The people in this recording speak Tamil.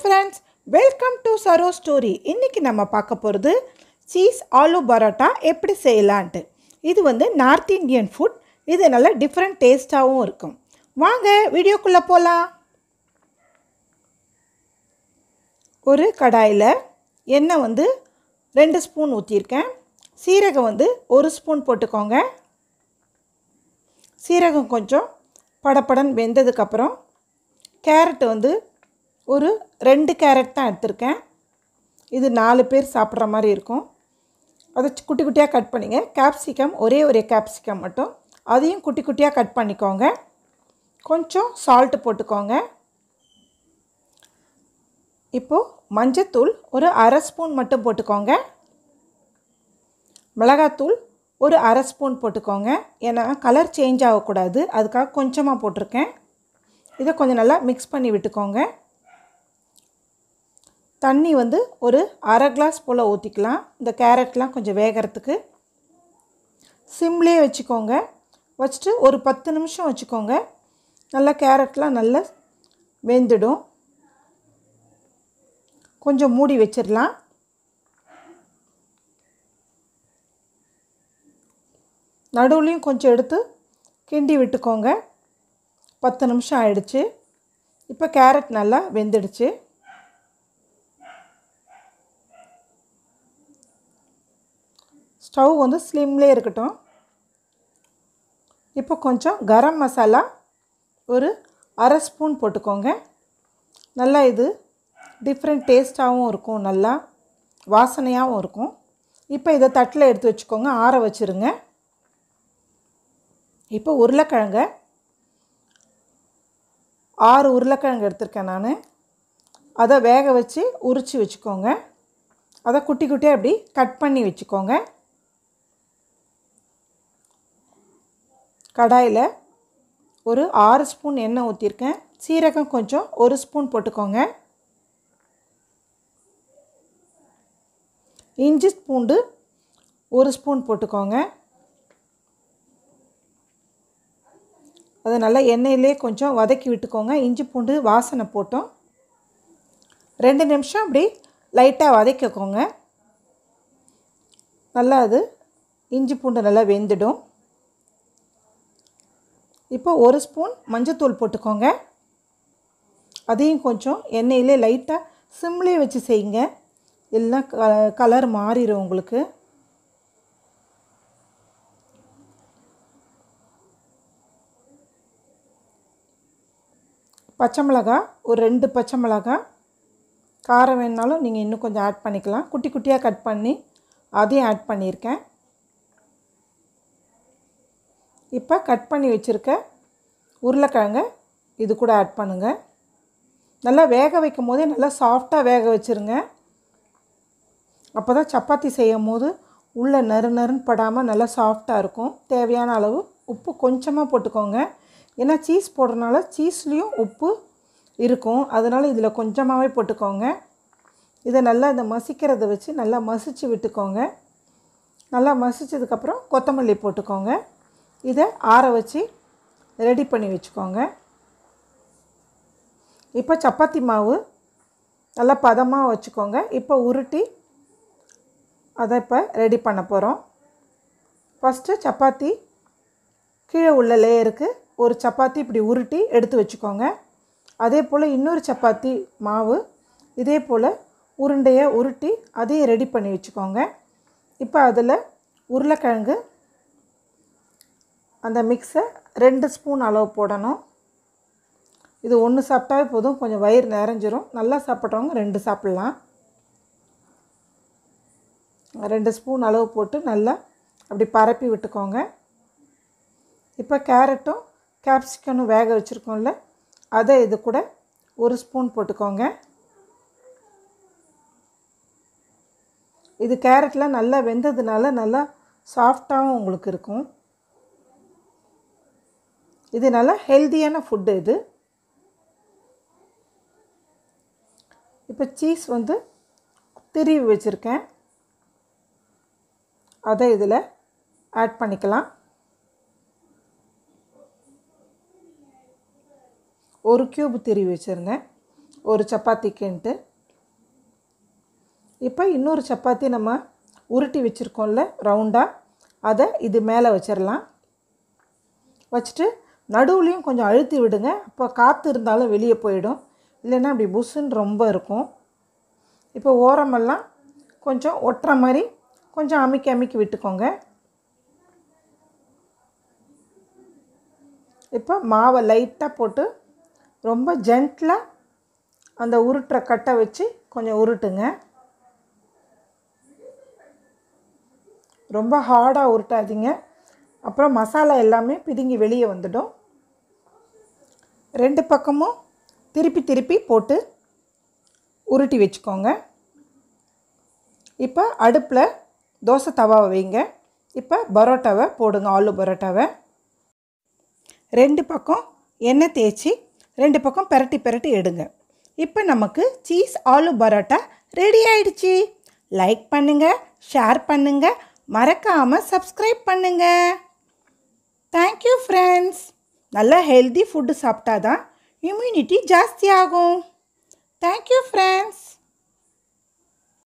friends welcome to Saro story இன்றைக்கி நம்ம பார்க்க போகிறது சீஸ் ஆலு பரோட்டா எப்படி செய்யலான்ட்டு இது வந்து நார்த் இந்தியன் ஃபுட் இது நல்லா டிஃப்ரெண்ட் டேஸ்ட்டாகவும் இருக்கும் வாங்க வீடியோக்குள்ளே போகலாம் ஒரு கடாயில் எண்ணெய் வந்து ரெண்டு ஸ்பூன் ஊற்றியிருக்கேன் சீரகம் வந்து ஒரு ஸ்பூன் போட்டுக்கோங்க சீரகம் கொஞ்சம் படப்படன் வெந்ததுக்கப்புறம் கேரட் வந்து ஒரு ரெண்டு கேரட் தான் எடுத்திருக்கேன் இது நாலு பேர் சாப்பிட்ற மாதிரி இருக்கும் அதை குட்டி குட்டியாக கட் பண்ணிங்க கேப்சிகம் ஒரே ஒரே கேப்சிகம் மட்டும் அதையும் குட்டி குட்டியாக கட் பண்ணிக்கோங்க கொஞ்சம் சால்ட்டு போட்டுக்கோங்க இப்போது மஞ்சத்தூள் ஒரு அரை ஸ்பூன் மட்டும் போட்டுக்கோங்க மிளகாத்தூள் ஒரு அரை ஸ்பூன் போட்டுக்கோங்க ஏன்னா கலர் சேஞ்ச் ஆகக்கூடாது அதுக்காக கொஞ்சமாக போட்டிருக்கேன் இதை கொஞ்சம் நல்லா மிக்ஸ் பண்ணி விட்டுக்கோங்க தண்ணி வந்து ஒரு அரை கிளாஸ் போல் ஊற்றிக்கலாம் இந்த கேரட்லாம் கொஞ்சம் வேகிறதுக்கு சிம்லேயே வச்சுக்கோங்க வச்சுட்டு ஒரு பத்து நிமிஷம் வச்சுக்கோங்க நல்லா கேரட்லாம் நல்லா வெந்துடும் கொஞ்சம் மூடி வச்சிடலாம் நடுவுலையும் கொஞ்சம் எடுத்து கிண்டி விட்டுக்கோங்க பத்து நிமிஷம் ஆயிடுச்சு இப்போ கேரட் நல்லா வெந்துடுச்சு ஸ்டவ் வந்து ஸ்லிம்லே இருக்கட்டும் இப்போ கொஞ்சம் கரம் மசாலா ஒரு அரை ஸ்பூன் போட்டுக்கோங்க நல்லா இது டிஃப்ரெண்ட் டேஸ்ட்டாகவும் இருக்கும் நல்லா வாசனையாகவும் இருக்கும் இப்போ இதை தட்டில் எடுத்து வச்சுக்கோங்க ஆற வச்சுருங்க இப்போ உருளைக்கிழங்க ஆறு உருளைக்கிழங்கு எடுத்திருக்கேன் நான் அதை வேக வச்சு உரித்து வச்சுக்கோங்க அதை குட்டி குட்டியாக அப்படி கட் பண்ணி வச்சுக்கோங்க கடாயில் ஒரு ஆறு ஸ்பூன் எண்ணெய் ஊற்றிருக்கேன் சீரகம் கொஞ்சம் ஒரு ஸ்பூன் போட்டுக்கோங்க இஞ்சி பூண்டு ஒரு ஸ்பூன் போட்டுக்கோங்க அதை நல்லா எண்ணெயிலே கொஞ்சம் வதக்கி விட்டுக்கோங்க இஞ்சி பூண்டு வாசனை போட்டோம் ரெண்டு நிமிஷம் அப்படி லைட்டாக வதக்கிக்கோங்க நல்லா அது இஞ்சி பூண்டு நல்லா வெந்துடும் இப்போ ஒரு ஸ்பூன் மஞ்சத்தூள் போட்டுக்கோங்க அதையும் கொஞ்சம் எண்ணெயிலே லைட்டாக சிம்லேயே வச்சு செய்யுங்க எல்லாம் க கலர் மாறிடும் உங்களுக்கு பச்சை மிளகா ஒரு ரெண்டு பச்சை மிளகா காரம் வேணுனாலும் நீங்கள் இன்னும் கொஞ்சம் ஆட் பண்ணிக்கலாம் குட்டி குட்டியாக கட் பண்ணி அதையும் ஆட் பண்ணியிருக்கேன் இப்போ கட் பண்ணி வச்சுருக்க உருளைக்கிழங்க இது கூட ஆட் பண்ணுங்கள் நல்லா வேக வைக்கும் போதே நல்லா சாஃப்டாக வேக வச்சுருங்க அப்போ தான் சப்பாத்தி செய்யும் போது உள்ளே நறு நறுன்னு படாமல் நல்லா சாஃப்டாக இருக்கும் தேவையான அளவு உப்பு கொஞ்சமாக போட்டுக்கோங்க ஏன்னா சீஸ் போடுறனால சீஸ்லேயும் உப்பு இருக்கும் அதனால் இதில் கொஞ்சமாகவே போட்டுக்கோங்க இதை நல்லா இந்த மசிக்கிறத வச்சு நல்லா மசித்து விட்டுக்கோங்க நல்லா மசித்ததுக்கப்புறம் கொத்தமல்லி போட்டுக்கோங்க இதை ஆற வச்சு ரெடி பண்ணி வச்சுக்கோங்க இப்போ சப்பாத்தி மாவு நல்லா பதமாக வச்சுக்கோங்க இப்போ உருட்டி அதை இப்போ ரெடி பண்ண போகிறோம் ஃபஸ்ட்டு சப்பாத்தி கீழே உள்ள லேயருக்கு ஒரு சப்பாத்தி இப்படி உருட்டி எடுத்து வச்சுக்கோங்க அதே போல் இன்னொரு சப்பாத்தி மாவு இதே போல் உருண்டையை உருட்டி அதையும் ரெடி பண்ணி வச்சுக்கோங்க இப்போ அதில் உருளைக்கிழங்கு அந்த மிக்ஸை ரெண்டு ஸ்பூன் அளவு போடணும் இது ஒன்று சாப்பிட்டாவே போதும் கொஞ்சம் வயிறு நிறைஞ்சிரும் நல்லா சாப்பிட்றவங்க ரெண்டு சாப்பிட்லாம் ரெண்டு ஸ்பூன் அளவு போட்டு நல்லா அப்படி பரப்பி விட்டுக்கோங்க இப்போ கேரட்டும் கேப்சிக்கனும் வேக வச்சுருக்கோம்ல அதை இது கூட ஒரு ஸ்பூன் போட்டுக்கோங்க இது கேரட்லாம் நல்லா வெந்ததுனால நல்லா சாஃப்டாகவும் உங்களுக்கு இருக்கும் இது நல்லா ஹெல்த்தியான ஃபுட்டு இது இப்போ சீஸ் வந்து திருவி வச்சுருக்கேன் அதை இதில் ஆட் பண்ணிக்கலாம் ஒரு க்யூப் திருவி வச்சுருந்தேன் ஒரு சப்பாத்திக்குன்ட்டு இப்போ இன்னொரு சப்பாத்தி நம்ம உருட்டி வச்சுருக்கோம்ல ரவுண்டாக அதை இது மேலே வச்சிடலாம் வச்சுட்டு நடுவுலையும் கொஞ்சம் அழுத்தி விடுங்க இப்போ காற்று இருந்தாலும் வெளியே போயிடும் இல்லைன்னா அப்படி புஷுன்னு ரொம்ப இருக்கும் இப்போ ஓரமெல்லாம் கொஞ்சம் ஒட்டுற மாதிரி கொஞ்சம் அமைக்க அமைக்கி விட்டுக்கோங்க இப்போ மாவை லைட்டாக போட்டு ரொம்ப ஜென்டிலாக அந்த உருட்டுற கட்டை வச்சு கொஞ்சம் உருட்டுங்க ரொம்ப ஹார்டாக உருட்டாதீங்க அப்புறம் மசாலா எல்லாமே பிதுங்கி வெளியே வந்துடும் ரெண்டு பக்கமும் திருப்பி திருப்பி போட்டு உருட்டி வச்சுக்கோங்க இப்போ அடுப்பில் தோசை தவாவை வைங்க இப்போ பரோட்டாவை போடுங்க ஆலு பரோட்டாவை ரெண்டு பக்கம் எண்ணெய் தேய்ச்சி ரெண்டு பக்கம் பெரட்டி பெரட்டி எடுங்க இப்போ நமக்கு சீஸ் ஆலு பரோட்டா ரெடி ஆயிடுச்சு லைக் பண்ணுங்கள் ஷேர் பண்ணுங்கள் மறக்காமல் சப்ஸ்கிரைப் பண்ணுங்கள் தேங்க்யூ ஃப்ரெண்ட்ஸ் நல்லா ஹெல்தி ஃபுட்டு சாப்பிட்டா தான் இம்யூனிட்டி ஜாஸ்தியாகும் தேங்க்யூ ஃப்ரெண்ட்ஸ்